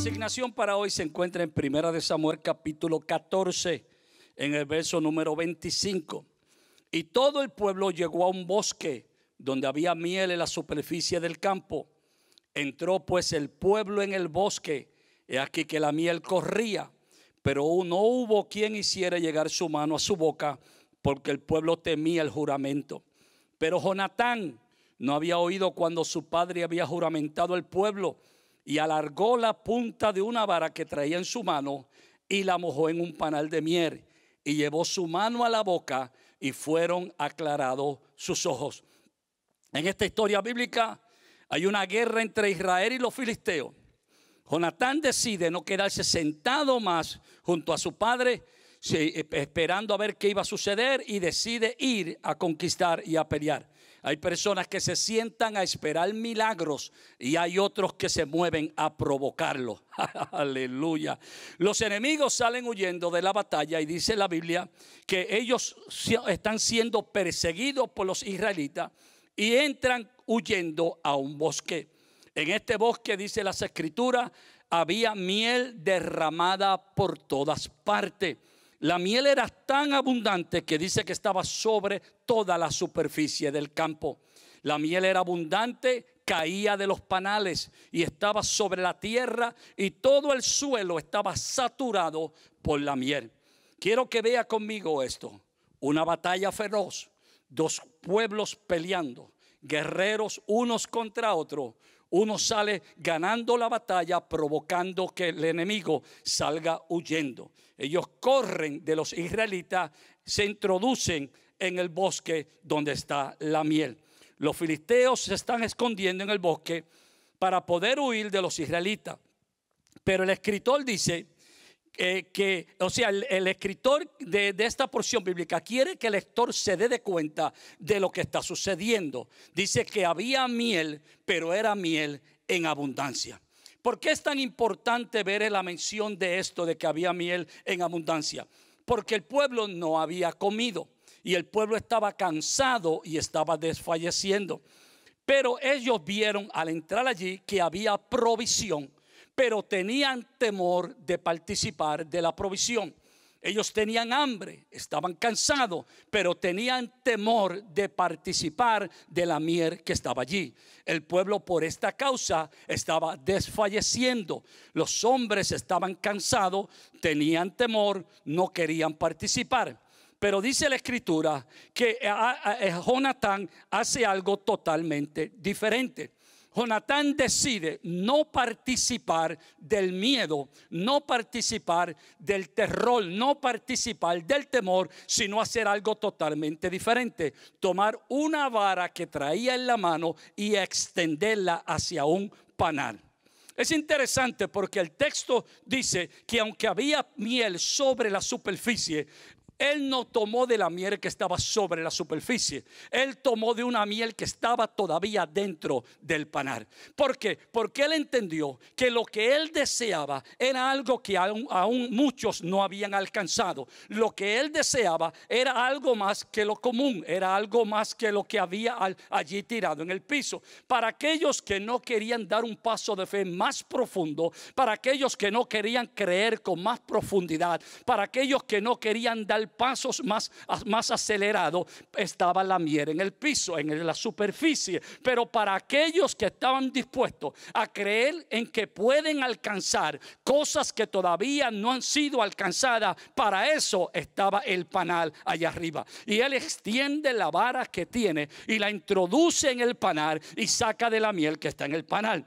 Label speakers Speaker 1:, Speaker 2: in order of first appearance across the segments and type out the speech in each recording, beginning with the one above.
Speaker 1: asignación para hoy se encuentra en Primera de Samuel capítulo 14, en el verso número 25. Y todo el pueblo llegó a un bosque donde había miel en la superficie del campo. Entró pues el pueblo en el bosque, y aquí que la miel corría, pero no hubo quien hiciera llegar su mano a su boca, porque el pueblo temía el juramento. Pero Jonatán no había oído cuando su padre había juramentado al pueblo y alargó la punta de una vara que traía en su mano y la mojó en un panal de miel y llevó su mano a la boca y fueron aclarados sus ojos. En esta historia bíblica hay una guerra entre Israel y los filisteos. Jonatán decide no quedarse sentado más junto a su padre, eh, esperando a ver qué iba a suceder y decide ir a conquistar y a pelear. Hay personas que se sientan a esperar milagros y hay otros que se mueven a provocarlo Aleluya. Los enemigos salen huyendo de la batalla y dice la Biblia que ellos están siendo perseguidos por los israelitas y entran huyendo a un bosque. En este bosque, dice las escrituras, había miel derramada por todas partes. La miel era tan abundante que dice que estaba sobre toda la superficie del campo. La miel era abundante, caía de los panales y estaba sobre la tierra y todo el suelo estaba saturado por la miel. Quiero que vea conmigo esto. Una batalla feroz, dos pueblos peleando, guerreros unos contra otros. Uno sale ganando la batalla provocando que el enemigo salga huyendo. Ellos corren de los israelitas, se introducen en el bosque donde está la miel. Los filisteos se están escondiendo en el bosque para poder huir de los israelitas. Pero el escritor dice eh, que, o sea, el, escritor de, de, esta porción bíblica quiere que el lector se dé de cuenta de lo que está sucediendo. Dice que había miel, pero era miel en abundancia. ¿Por qué es tan importante ver la mención de esto, de que había miel en abundancia? Porque el pueblo no había comido y el pueblo estaba cansado y estaba desfalleciendo. Pero ellos vieron al entrar allí que había provisión, pero tenían temor de participar de la provisión. Ellos tenían hambre, estaban cansados, pero tenían temor de participar de la mier que estaba allí. El pueblo por esta causa estaba desfalleciendo. Los hombres estaban cansados, tenían temor, no querían participar. Pero dice la escritura que eh, ah, ah, eh, Jonatán hace algo totalmente diferente. Jonatán decide no participar del miedo, no participar del terror, no participar del temor, sino hacer algo totalmente diferente. Tomar una vara que traía en la mano y extenderla hacia un panal. Es interesante porque el texto dice que aunque había miel sobre la superficie, él no tomó de la miel que estaba sobre la superficie. Él tomó de una miel que estaba todavía dentro del panar. ¿Por qué? Porque él entendió que lo que él deseaba era algo que aún, aún muchos no habían alcanzado. Lo que él deseaba era algo más que lo común, era algo más que lo que había allí tirado en el piso. Para aquellos que no querían dar un paso de fe más profundo, para aquellos que no querían creer con más profundidad, para aquellos que no querían dar pasos más, más acelerado, estaba la miel en el piso, en la superficie. Pero para aquellos que estaban dispuestos a creer en que pueden alcanzar cosas que todavía no han sido alcanzadas, para eso estaba el panal allá arriba. Y él extiende la vara que tiene y la introduce en el panal y saca de la miel que está en el panal.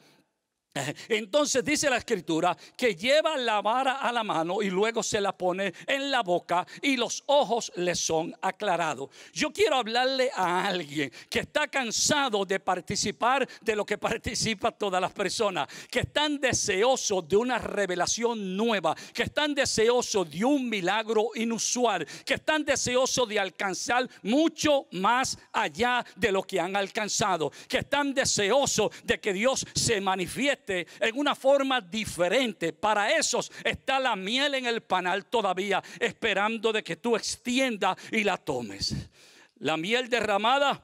Speaker 1: Entonces dice la escritura que lleva la vara a la mano y luego se la pone en la boca y los ojos le son aclarados. Yo quiero hablarle a alguien que está cansado de participar de lo que participa todas las personas, que están deseosos de una revelación nueva, que están deseosos de un milagro inusual, que están deseosos de alcanzar mucho más allá de lo que han alcanzado, que están deseosos de que Dios se manifieste en una forma diferente. Para esos está la miel en el panal todavía, esperando de que tú extienda y la tomes. La miel derramada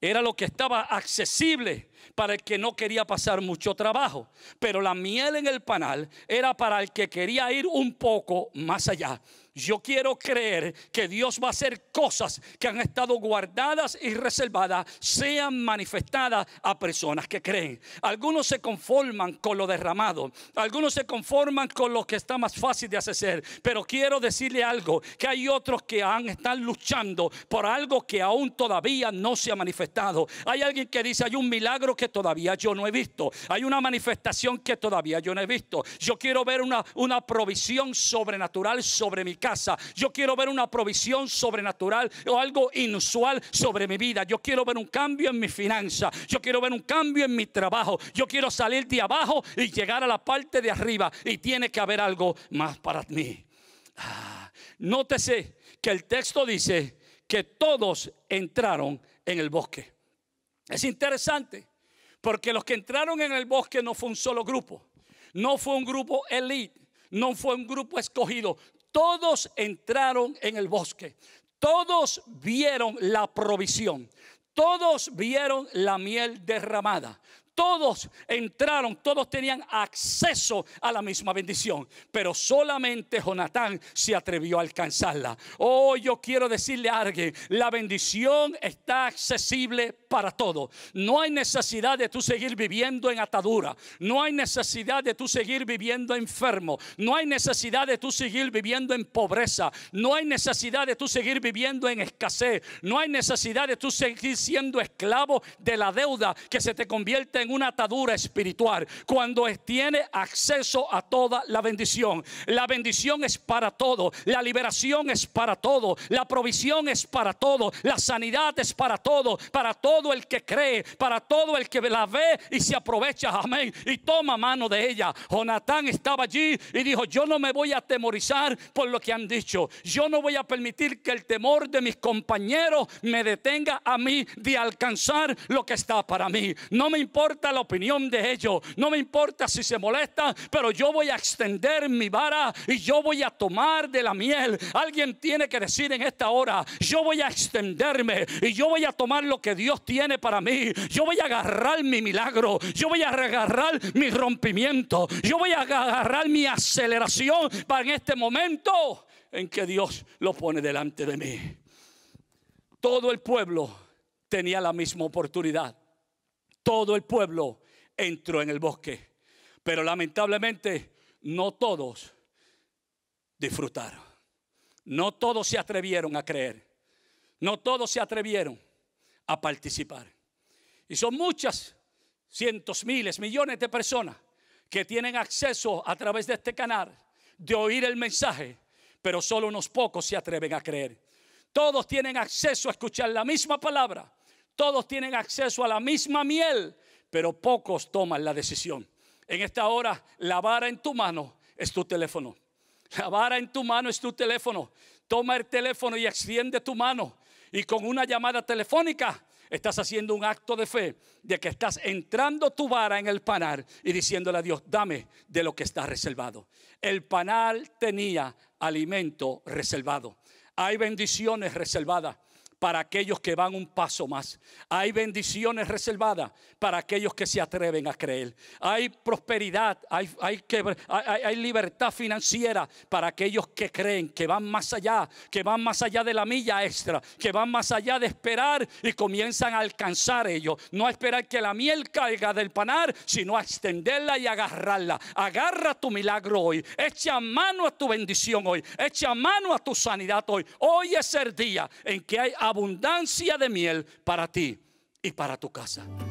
Speaker 1: era lo que estaba accesible para el que no quería pasar mucho trabajo, pero la miel en el panal era para el que quería ir un poco más allá. Yo quiero creer que Dios va a hacer cosas que han estado guardadas y reservadas, sean manifestadas a personas que creen. Algunos se conforman con lo derramado, algunos se conforman con lo que está más fácil de hacer, pero quiero decirle algo, que hay otros que han, están luchando por algo que aún todavía no se ha manifestado. Hay alguien que dice, hay un milagro que todavía yo no he visto. Hay una manifestación que todavía yo no he visto. Yo quiero ver una, una provisión sobrenatural sobre mi casa. Yo quiero ver una provisión sobrenatural o algo inusual sobre mi vida. Yo quiero ver un cambio en mi finanza. Yo quiero ver un cambio en mi trabajo. Yo quiero salir de abajo y llegar a la parte de arriba. Y tiene que haber algo más para mí. Ah, nótese que el texto dice que todos entraron en el bosque. Es interesante porque los que entraron en el bosque no fue un solo grupo, no fue un grupo elite, no fue un grupo escogido. Todos entraron en el bosque, todos vieron la provisión, todos vieron la miel derramada, todos entraron, todos tenían acceso a la misma bendición, pero solamente Jonatán se atrevió a alcanzarla. Oh, yo quiero decirle a alguien, la bendición está accesible para todos. No hay necesidad de tú seguir viviendo en atadura, no hay necesidad de tú seguir viviendo enfermo, no hay necesidad de tú seguir viviendo en pobreza, no hay necesidad de tú seguir viviendo en escasez, no hay necesidad de tú seguir siendo esclavo de la deuda que se te convierte en una atadura espiritual cuando tiene acceso a toda la bendición. La bendición es para todo, la liberación es para todo, la provisión es para todo, la sanidad es para todo, para todo el que cree, para todo el que la ve y se aprovecha, amén, y toma mano de ella. Jonatán estaba allí y dijo, yo no me voy a atemorizar por lo que han dicho, yo no voy a permitir que el temor de mis compañeros me detenga a mí de alcanzar lo que está para mí. No me importa importa la opinión de ellos, no me importa si se molestan, pero yo voy a extender mi vara y yo voy a tomar de la miel. Alguien tiene que decir en esta hora, yo voy a extenderme y yo voy a tomar lo que Dios tiene para mí. Yo voy a agarrar mi milagro, yo voy a agarrar mi rompimiento, yo voy a agarrar mi aceleración para en este momento en que Dios lo pone delante de mí. Todo el pueblo tenía la misma oportunidad todo el pueblo entró en el bosque. Pero lamentablemente no todos disfrutaron. No todos se atrevieron a creer. No todos se atrevieron a participar. Y son muchas, cientos, miles, millones de personas que tienen acceso a través de este canal de oír el mensaje, pero solo unos pocos se atreven a creer. Todos tienen acceso a escuchar la misma palabra, todos tienen acceso a la misma miel, pero pocos toman la decisión. En esta hora, la vara en tu mano es tu teléfono. La vara en tu mano es tu teléfono. Toma el teléfono y extiende tu mano. Y con una llamada telefónica estás haciendo un acto de fe de que estás entrando tu vara en el panal y diciéndole a Dios, dame de lo que está reservado. El panal tenía alimento reservado. Hay bendiciones reservadas para aquellos que van un paso más. Hay bendiciones reservadas para aquellos que se atreven a creer. Hay prosperidad, hay, hay, hay, libertad financiera para aquellos que creen, que van más allá, que van más allá de la milla extra, que van más allá de esperar y comienzan a alcanzar ellos. No a esperar que la miel caiga del panar, sino a extenderla y agarrarla. Agarra tu milagro hoy. Echa mano a tu bendición hoy. Echa mano a tu sanidad hoy. Hoy es el día en que hay abundancia de miel para ti y para tu casa.